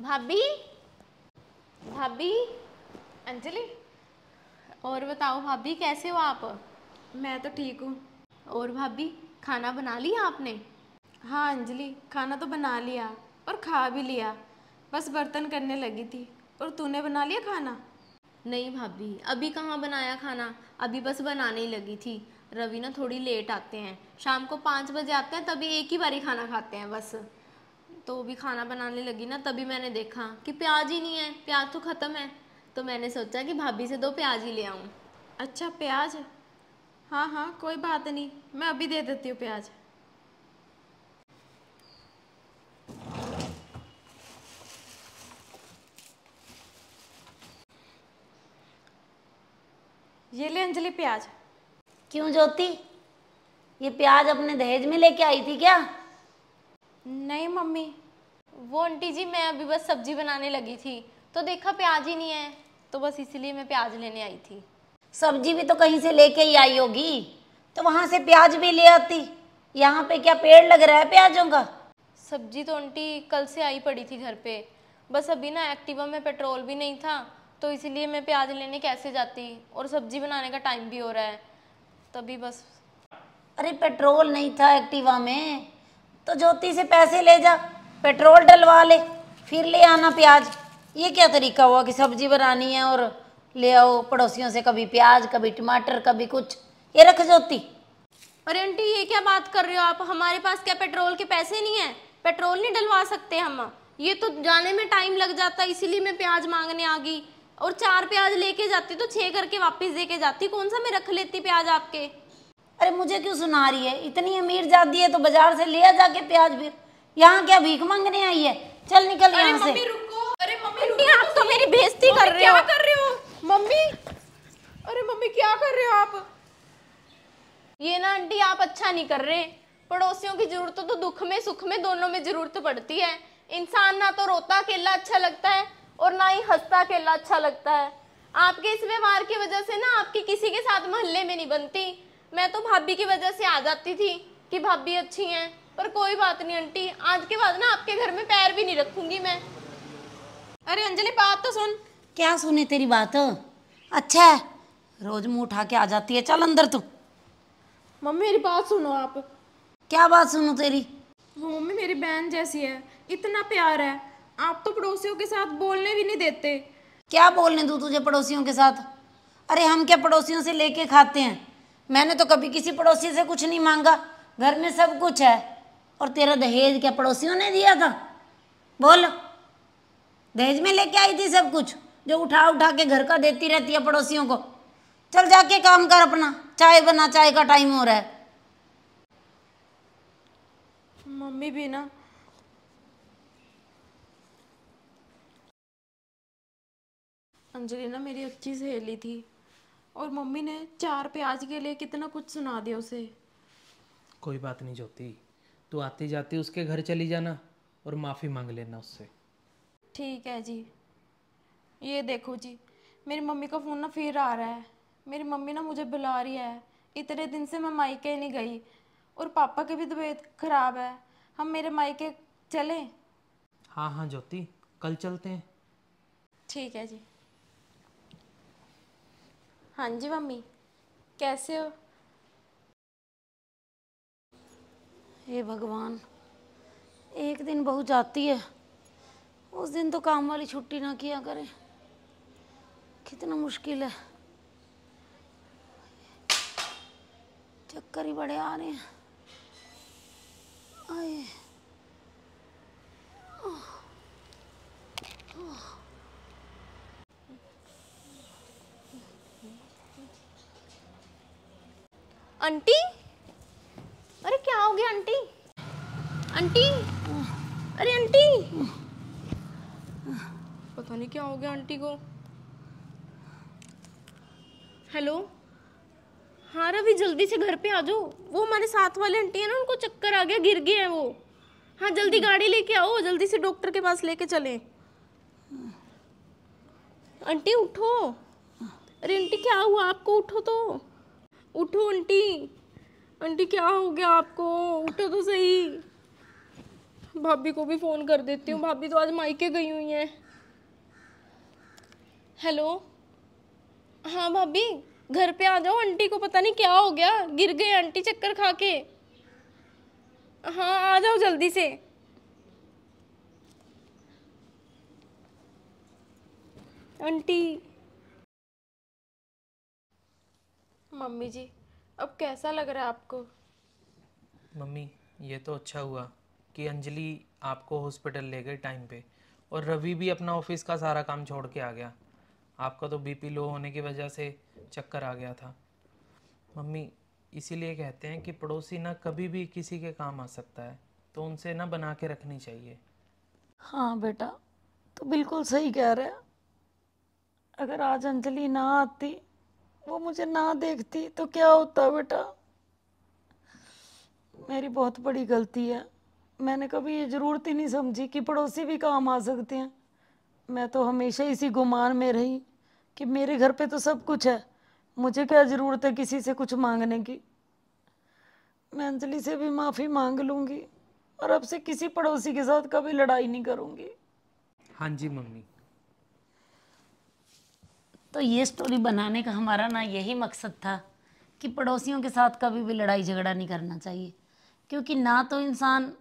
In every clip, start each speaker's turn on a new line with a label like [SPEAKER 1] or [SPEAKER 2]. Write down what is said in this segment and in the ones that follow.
[SPEAKER 1] भाभी भाभी अंजलि और बताओ भाभी कैसे हो आप मैं तो ठीक हूँ और भाभी खाना बना लिया आपने हाँ अंजलि खाना तो बना लिया और खा भी लिया बस बर्तन करने लगी थी और तूने बना लिया खाना नहीं भाभी अभी कहाँ बनाया खाना अभी बस बनाने ही लगी थी रवि ना थोड़ी लेट आते हैं शाम को पाँच बजे आते हैं तभी एक ही बारी खाना खाते हैं बस तो भी खाना बनाने लगी ना तभी मैंने देखा कि प्याज ही नहीं है प्याज तो ख़त्म है तो मैंने सोचा कि भाभी से दो प्याज ही ले आऊँ अच्छा प्याज हाँ हाँ कोई बात नहीं मैं अभी दे देती हूँ प्याज
[SPEAKER 2] ये ले अंजलि प्याज क्यों ज्योति ये प्याज अपने दहेज में लेके आई थी क्या नहीं मम्मी वो आंटी जी मैं
[SPEAKER 1] अभी बस सब्जी बनाने लगी थी तो देखा प्याज ही नहीं है तो बस इसीलिए मैं प्याज लेने आई थी
[SPEAKER 2] सब्जी भी तो कहीं से लेके ही आई होगी तो वहाँ से प्याज भी ले आती यहाँ पे क्या पेड़ लग रहा है प्याजों का
[SPEAKER 1] सब्जी तो आंटी कल से आई पड़ी थी घर पे बस अभी ना एक्टिवा में पेट्रोल भी नहीं था तो इसीलिए मैं प्याज लेने कैसे जाती और सब्जी बनाने का टाइम भी हो रहा है तभी बस
[SPEAKER 2] अरे पेट्रोल नहीं था एक्टिवा में तो ज्योति से पैसे ले जा पेट्रोल डलवा ले फिर ले आना प्याज ये क्या तरीका हुआ कि सब्जी बनानी है और ले आओ पड़ोसियों से कभी प्याज कभी टमाटर कभी कुछ ये रख ज्योति अरे आंटी ये क्या
[SPEAKER 1] बात कर रहे हो आप हमारे पास क्या पेट्रोल के पैसे नहीं है पेट्रोल नहीं डलवा सकते हम ये तो जाने में टाइम लग जाता इसीलिए मैं प्याज मांगने आ गई और चार प्याज लेके जाती तो छह
[SPEAKER 2] करके वापस दे के जाती कौन सा मैं रख लेती प्याज आपके अरे मुझे क्यों सुना रही है इतनी अमीर जाती है तो बाजार से लिया जाके प्याज फिर यहाँ क्या भीख मंगने आई है चल निकल यहाँ से
[SPEAKER 1] अरे मम्मी आप तो, तो मेरी बेइज्जती कर रहे हो कर रहे
[SPEAKER 2] हो मम्मी
[SPEAKER 1] अरे मम्मी क्या कर रहे हो आप ये ना आंटी आप अच्छा नहीं कर रहे पड़ोसियों की जरूरत तो दुख में सुख में दोनों में जरूरत पड़ती है इंसान ना तो रोता अकेला अच्छा लगता है और ना ही हंसता अकेला अच्छा लगता है आपके इस व्यवहार की वजह से ना आपकी किसी के साथ मोहल्ले में नहीं बनती मैं तो भाभी की वजह से आ जाती थी कि भाभी अच्छी हैं पर कोई बात नहीं आंटी आज के बाद ना आपके घर में पैर भी नहीं रखूंगी मैं अरे अंजलि बात तो सुन
[SPEAKER 2] क्या सुने तेरी बात अच्छा है रोज मुंह उठा के आ जाती है चल अंदर तू मम्मी मेरी बात सुनो आप क्या बात सुनो तेरी मम्मी मेरी बहन जैसी है इतना प्यार है आप तो पड़ोसियों के साथ बोलने भी नहीं देते क्या बोलने दू तुझे पड़ोसियों के साथ अरे हम क्या पड़ोसियों से लेके खाते हैं मैंने तो कभी किसी पड़ोसी से कुछ नहीं मांगा घर में सब कुछ है और तेरा दहेज क्या पड़ोसियों ने दिया था बोल दहेज में लेके आई थी सब कुछ जो उठा उठा के घर का देती रहती है पड़ोसियों को चल जाके काम कर अपना चाय बना चाय का टाइम हो रहा है
[SPEAKER 1] मम्मी भी ना अंजलि ना मेरी अच्छी सहेली थी और मम्मी ने चार प्याज के लिए कितना कुछ सुना दिया उसे कोई बात नहीं ज्योति तू आती जाती उसके घर चली जाना और माफ़ी मांग लेना उससे ठीक है जी ये देखो जी मेरी मम्मी का फ़ोन ना फिर आ रहा है मेरी मम्मी ना मुझे बुला रही है इतने दिन से मैं मायके नहीं गई और पापा की भी तबीयत खराब है हम मेरे मायके चलें हाँ हाँ ज्योति कल चलते हैं ठीक है जी
[SPEAKER 2] हाँ जी मम्मी कैसे हो हे भगवान एक दिन बहू जाती है उस दिन तो काम वाली छुट्टी ना किया करें कितना मुश्किल है चक्कर ही बड़े आ रहे हैं आए
[SPEAKER 1] आंटी अरे क्या हो गया आंटी आंटी अरे आंटी पता नहीं क्या हो गया आंटी को हेलो हाँ रवि जल्दी से घर पे आ जाओ वो हमारे साथ वाले आंटी है ना उनको चक्कर आ गया गिर गए हैं वो हाँ जल्दी गाड़ी लेके आओ जल्दी से डॉक्टर के पास लेके चले आंटी उठो अरे आंटी क्या हुआ आपको उठो तो उठो आंटी आंटी क्या हो गया आपको उठो तो सही भाभी को भी फ़ोन कर देती हूँ भाभी तो आज मायके गई हुई हैं हेलो हाँ भाभी घर पे आ जाओ आंटी को पता नहीं क्या हो गया गिर गए आंटी चक्कर खा के हाँ आ जाओ जल्दी से आंटी मम्मी जी अब कैसा लग रहा है आपको मम्मी ये तो अच्छा हुआ कि अंजलि आपको हॉस्पिटल ले गए टाइम पे और रवि भी अपना ऑफिस का सारा काम छोड़ के आ गया आपका तो बीपी लो होने की वजह से चक्कर आ गया था मम्मी इसीलिए कहते हैं कि पड़ोसी ना कभी भी किसी के काम आ सकता है तो उनसे ना बना के रखनी चाहिए
[SPEAKER 2] हाँ बेटा तो बिल्कुल सही कह रहे अगर आज अंजलि ना आती वो मुझे ना देखती तो क्या होता बेटा मेरी बहुत बड़ी गलती है मैंने कभी ये ज़रूरत ही नहीं समझी कि पड़ोसी भी काम आ सकते हैं मैं तो हमेशा इसी गुमान में रही कि मेरे घर पे तो सब कुछ है मुझे क्या ज़रूरत है किसी से कुछ मांगने की मैं अंजलि से भी माफ़ी मांग लूँगी और अब से किसी पड़ोसी के साथ कभी लड़ाई नहीं करूँगी
[SPEAKER 1] हाँ जी मम्मी
[SPEAKER 2] तो ये स्टोरी बनाने का हमारा ना यही मकसद था कि पड़ोसियों के साथ कभी भी लड़ाई झगड़ा नहीं करना चाहिए क्योंकि ना तो इंसान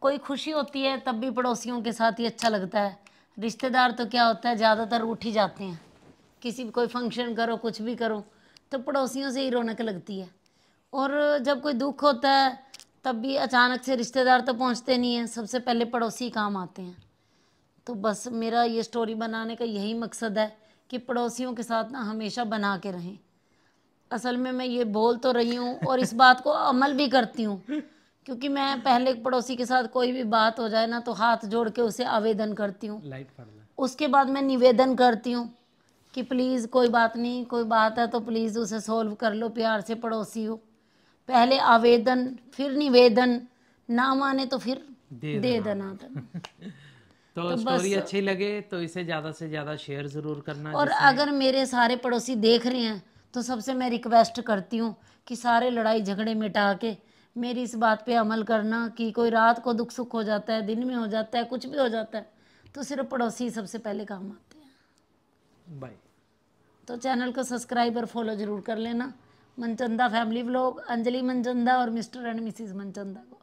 [SPEAKER 2] कोई खुशी होती है तब भी पड़ोसियों के साथ ही अच्छा लगता है रिश्तेदार तो क्या होता है ज़्यादातर उठ ही जाते हैं किसी भी कोई फंक्शन करो कुछ भी करो तो पड़ोसियों से ही रौनक लगती है और जब कोई दुख होता है तब भी अचानक से रिश्तेदार तो पहुंचते नहीं हैं सबसे पहले पड़ोसी काम आते हैं तो बस मेरा ये स्टोरी बनाने का यही मकसद है कि पड़ोसियों के साथ ना हमेशा बना के रहें असल में मैं ये बोल तो रही हूँ और इस बात को अमल भी करती हूँ क्योंकि मैं पहले पड़ोसी के साथ कोई भी बात हो जाए ना तो हाथ जोड़ के उसे आवेदन करती हूँ उसके बाद मैं निवेदन करती हूँ कि प्लीज़ कोई बात नहीं कोई बात है तो प्लीज़ उसे सोल्व कर लो प्यार से पड़ोसी हो पहले आवेदन फिर निवेदन ना माने तो फिर दे, दे देना तो, तो स्टोरी अच्छी
[SPEAKER 1] लगे तो इसे ज़्यादा से ज़्यादा शेयर ज़रूर करना और अगर
[SPEAKER 2] मेरे सारे पड़ोसी देख रहे हैं तो सबसे मैं रिक्वेस्ट करती हूँ कि सारे लड़ाई झगड़े मिटा के मेरी इस बात पे अमल करना कि कोई रात को दुख सुख हो जाता है दिन में हो जाता है कुछ भी हो जाता है तो सिर्फ पड़ोसी सबसे पहले काम आते
[SPEAKER 1] हैं बाय
[SPEAKER 2] तो चैनल को सब्सक्राइब और फॉलो ज़रूर कर लेना मनचंदा फैमिली ब्लॉग अंजलि मनचंदा और मिस्टर एंड मिसिज मनचंदा को